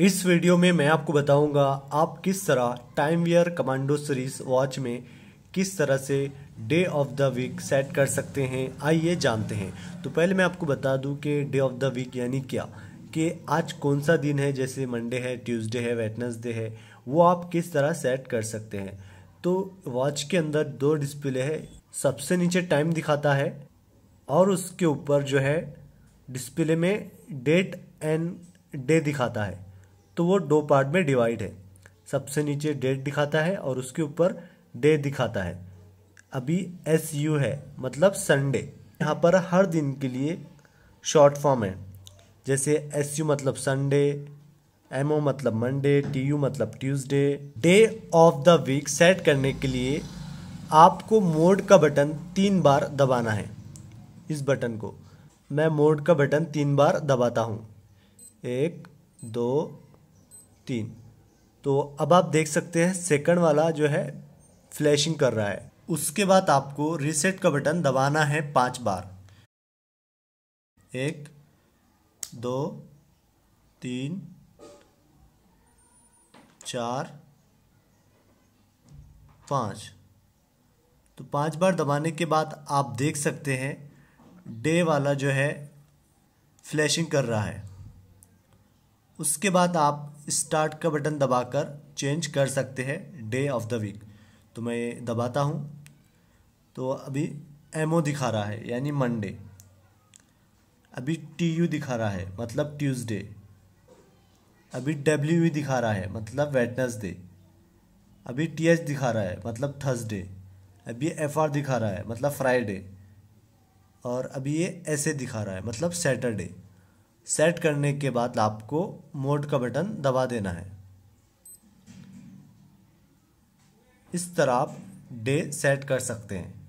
इस वीडियो में मैं आपको बताऊंगा आप किस तरह time wear commando series watch में किस तरह से day of the week set कर सकते हैं आइए जानते हैं तो पहले मैं आपको बता दूं कि डे ऑफ द वीक यानी क्या कि आज कौन सा दिन है जैसे मंडे है ट्यूसडे है वेटनसडे है वो आप किस तरह सेट कर सकते हैं तो वॉच के अंदर दो डिस्प्ले है सबसे नीचे टाइम दिखाता है और उसके ऊपर जो है डिस्प्ले में डेट एंड डे दिखाता है तो वो दो पार्ट में डिवाइड है सबसे नीचे डेट दिखाता है और उसके ऊपर डे दिखाता है अभी एस यू है मतलब संडे यहाँ पर हर दिन के लिए शॉर्ट फॉर्म है जैसे एस यू मतलब संडे एम ओ मतलब मंडे टी यू मतलब Tuesday day of the week set करने के लिए आपको मोड का बटन तीन बार दबाना है इस बटन को मैं मोड का बटन तीन बार दबाता हूँ एक दो तीन तो अब आप देख सकते हैं सेकंड वाला जो है फ्लैशिंग कर रहा है उसके बाद आपको रीसेट का बटन दबाना है पांच बार एक दो तीन चार पाँच तो पांच बार दबाने के बाद आप देख सकते हैं डे वाला जो है फ्लैशिंग कर रहा है उसके बाद आप स्टार्ट का बटन दबाकर चेंज कर सकते हैं डे ऑफ द वीक तो मैं दबाता हूँ तो अभी एमओ दिखा रहा है यानी मंडे अभी टी यू दिखा रहा है मतलब ट्यूसडे अभी डब्ल्यू e दिखा रहा है मतलब वेटनसडे अभी टी एच दिखा रहा है मतलब थर्सडे अभी एफ आर दिखा रहा है मतलब फ्राइडे और अभी ये ऐसे दिखा रहा है मतलब सैटरडे सेट करने के बाद आपको मोड का बटन दबा देना है इस तरह आप डे सेट कर सकते हैं